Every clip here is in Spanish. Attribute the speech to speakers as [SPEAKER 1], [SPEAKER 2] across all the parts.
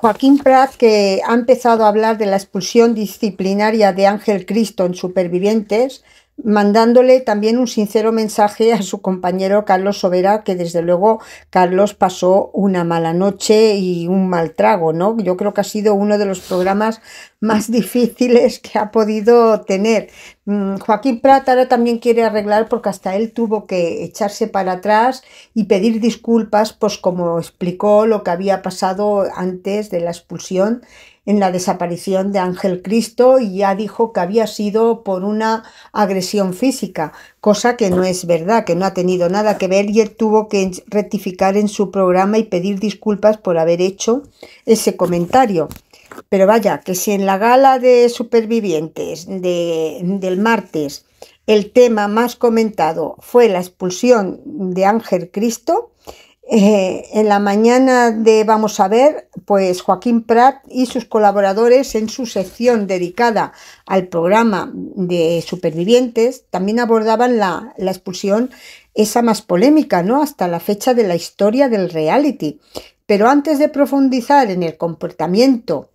[SPEAKER 1] Joaquín Prat, que ha empezado a hablar de la expulsión disciplinaria de Ángel Cristo en Supervivientes, mandándole también un sincero mensaje a su compañero Carlos Sobera, que desde luego Carlos pasó una mala noche y un mal trago, ¿no? Yo creo que ha sido uno de los programas más difíciles que ha podido tener. Mm, Joaquín Prat ahora también quiere arreglar porque hasta él tuvo que echarse para atrás y pedir disculpas, pues como explicó lo que había pasado antes de la expulsión en la desaparición de Ángel Cristo y ya dijo que había sido por una agresión física, cosa que no es verdad, que no ha tenido nada que ver y él tuvo que rectificar en su programa y pedir disculpas por haber hecho ese comentario. Pero vaya, que si en la gala de supervivientes del martes el tema más comentado fue la expulsión de Ángel Cristo, eh, en la mañana de Vamos a ver, pues Joaquín Prat y sus colaboradores en su sección dedicada al programa de supervivientes también abordaban la, la expulsión, esa más polémica, ¿no? Hasta la fecha de la historia del reality. Pero antes de profundizar en el comportamiento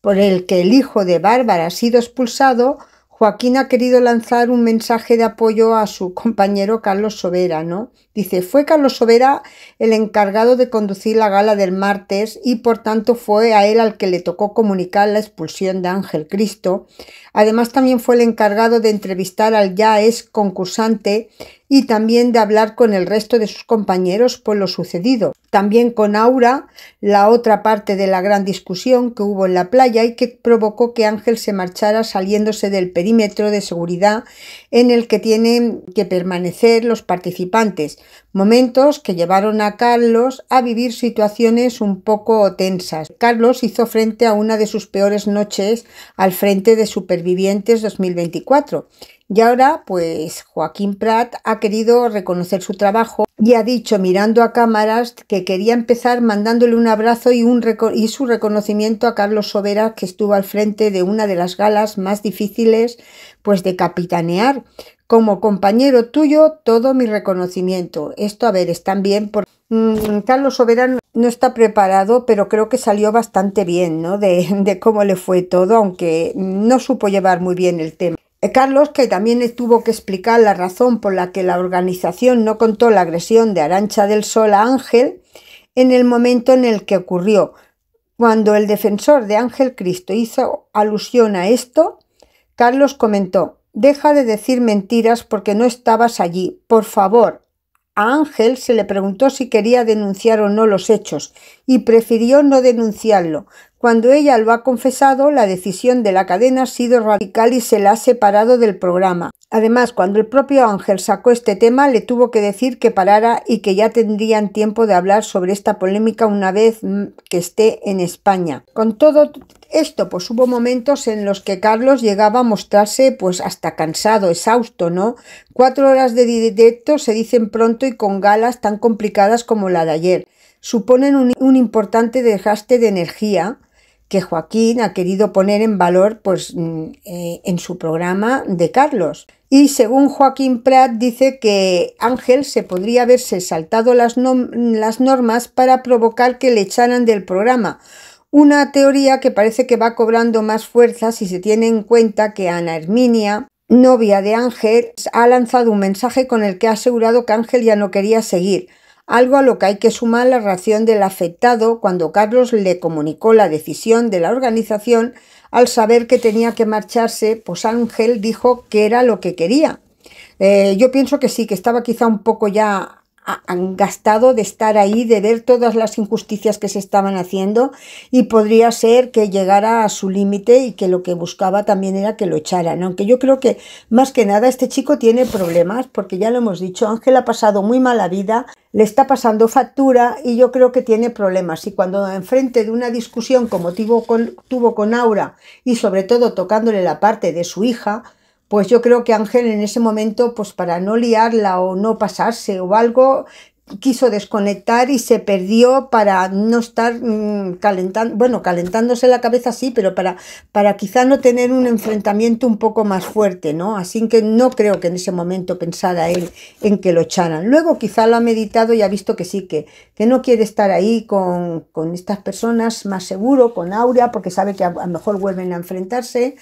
[SPEAKER 1] por el que el hijo de Bárbara ha sido expulsado, Joaquín ha querido lanzar un mensaje de apoyo a su compañero Carlos Sobera, ¿no? Dice, fue Carlos Sobera el encargado de conducir la gala del martes y por tanto fue a él al que le tocó comunicar la expulsión de Ángel Cristo. Además también fue el encargado de entrevistar al ya ex concursante y también de hablar con el resto de sus compañeros por lo sucedido también con Aura, la otra parte de la gran discusión que hubo en la playa y que provocó que Ángel se marchara saliéndose del perímetro de seguridad en el que tienen que permanecer los participantes, momentos que llevaron a Carlos a vivir situaciones un poco tensas. Carlos hizo frente a una de sus peores noches al frente de Supervivientes 2024 y ahora, pues Joaquín Prat ha querido reconocer su trabajo y ha dicho mirando a cámaras que quería empezar mandándole un abrazo y, un y su reconocimiento a Carlos Sobera, que estuvo al frente de una de las galas más difíciles pues de capitanear. Como compañero tuyo, todo mi reconocimiento. Esto, a ver, ¿están bien? por... Mm, Carlos Sobera no está preparado, pero creo que salió bastante bien, ¿no? de cómo le fue todo, aunque no supo llevar muy bien el tema. Eh, Carlos, que también tuvo que explicar la razón por la que la organización no contó la agresión de Arancha del Sol a Ángel en el momento en el que ocurrió, cuando el defensor de Ángel Cristo hizo alusión a esto, Carlos comentó, deja de decir mentiras porque no estabas allí, por favor. A Ángel se le preguntó si quería denunciar o no los hechos y prefirió no denunciarlo, cuando ella lo ha confesado, la decisión de la cadena ha sido radical y se la ha separado del programa. Además, cuando el propio Ángel sacó este tema, le tuvo que decir que parara y que ya tendrían tiempo de hablar sobre esta polémica una vez mm, que esté en España. Con todo esto, pues hubo momentos en los que Carlos llegaba a mostrarse pues hasta cansado, exhausto, ¿no? Cuatro horas de directo se dicen pronto y con galas tan complicadas como la de ayer. Suponen un, importante desgaste de energía que Joaquín ha querido poner en valor pues, mm, eh, en su programa de Carlos. Y según Joaquín Pratt, dice que Ángel se podría haberse saltado las, las normas para provocar que le echaran del programa. Una teoría que parece que va cobrando más fuerza si se tiene en cuenta que Ana Herminia, novia de Ángel, ha lanzado un mensaje con el que ha asegurado que Ángel ya no quería seguir algo a lo que hay que sumar la reacción del afectado cuando Carlos le comunicó la decisión de la organización al saber que tenía que marcharse, pues Ángel dijo que era lo que quería. Eh, yo pienso que sí, que estaba quizá un poco ya han gastado de estar ahí, de ver todas las injusticias que se estaban haciendo y podría ser que llegara a su límite y que lo que buscaba también era que lo echaran. Aunque yo creo que más que nada este chico tiene problemas porque ya lo hemos dicho, Ángel ha pasado muy mala vida, le está pasando factura y yo creo que tiene problemas. Y cuando enfrente de una discusión como tuvo con, tuvo con Aura y sobre todo tocándole la parte de su hija, pues yo creo que Ángel en ese momento, pues para no liarla o no pasarse o algo, quiso desconectar y se perdió para no estar mm, calentando, bueno, calentándose la cabeza sí, pero para, para quizá no tener un enfrentamiento un poco más fuerte, ¿no? Así que no creo que en ese momento pensara él en que lo echaran. Luego quizá lo ha meditado y ha visto que sí, que, que no quiere estar ahí con, estas personas más seguro, con Aurea, porque sabe que a, lo mejor vuelven a enfrentarse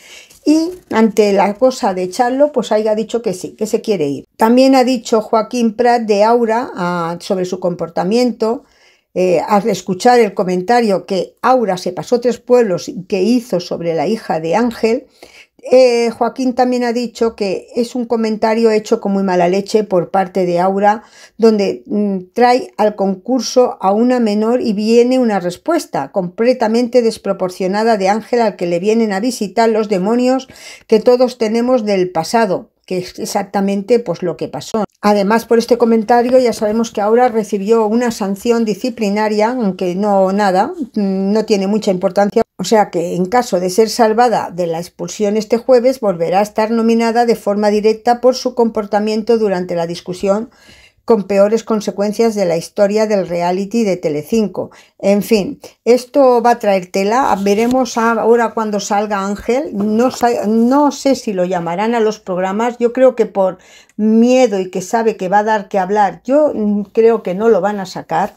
[SPEAKER 1] y ante la cosa de echarlo, pues ha dicho que sí, que se quiere ir. También ha dicho Joaquín Prat de Aura ah, sobre su comportamiento. Eh, al escuchar el comentario que Aura se pasó tres pueblos que hizo sobre la hija de Ángel, eh, Joaquín también ha dicho que es un comentario hecho con muy mala leche por parte de Aura, donde mm, trae al concurso a una menor y viene una respuesta completamente desproporcionada de Ángel al que le vienen a visitar los demonios que todos tenemos del pasado que es exactamente pues, lo que pasó. Además, por este comentario ya sabemos que ahora recibió una sanción disciplinaria, aunque no nada, mm, no tiene mucha importancia. O sea que en caso de ser salvada de la expulsión este jueves, volverá a estar nominada de forma directa por su comportamiento durante la discusión con peores consecuencias de la historia del reality de Telecinco. En fin, esto va a traer tela. Veremos ahora cuando salga Ángel. No, no sé si lo llamarán a los programas. Yo creo que por miedo y que sabe que va a dar que hablar, yo mm, creo que no lo van a sacar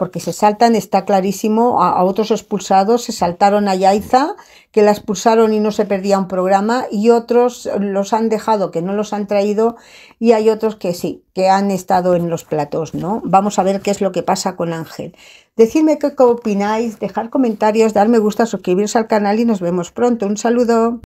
[SPEAKER 1] porque se saltan, está clarísimo, a, otros expulsados, se saltaron a Yaiza, que la expulsaron y no se perdía un programa, y otros los han dejado, que no los han traído, y hay otros que sí, que han estado en los platos, ¿no? Vamos a ver qué es lo que pasa con Ángel. Decidme qué opináis, dejar comentarios, dar me gusta, suscribiros al canal y nos vemos pronto. Un saludo.